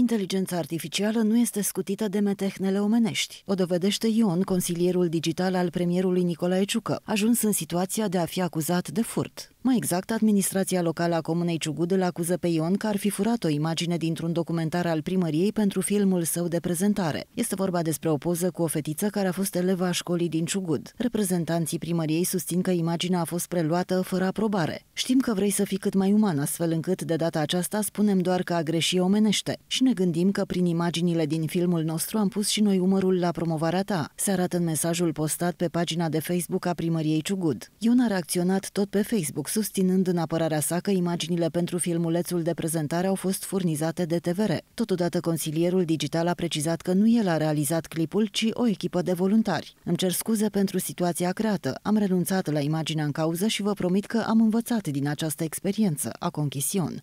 Inteligența artificială nu este scutită de metehnele omenești. O dovedește Ion, consilierul digital al premierului Nicolae Ciucă, ajuns în situația de a fi acuzat de furt. Mai exact, administrația locală a Comunei Ciugud îl acuză pe Ion că ar fi furat o imagine dintr-un documentar al primăriei pentru filmul său de prezentare. Este vorba despre o poză cu o fetiță care a fost eleva a școlii din Ciugud. Reprezentanții primăriei susțin că imaginea a fost preluată fără aprobare. Știm că vrei să fii cât mai uman, astfel încât de data aceasta spunem doar că a greșit omenește și ne gândim că prin imaginile din filmul nostru am pus și noi umărul la promovarea ta, se arată în mesajul postat pe pagina de Facebook a primăriei Ciugud. Ion a reacționat tot pe Facebook, susținând în apărarea sa că imaginile pentru filmulețul de prezentare au fost furnizate de TVR. Totodată, consilierul digital a precizat că nu el a realizat clipul, ci o echipă de voluntari. Îmi cer scuze pentru situația creată. Am renunțat la imaginea în cauză și vă promit că am învățat din această experiență, a conchis Ion.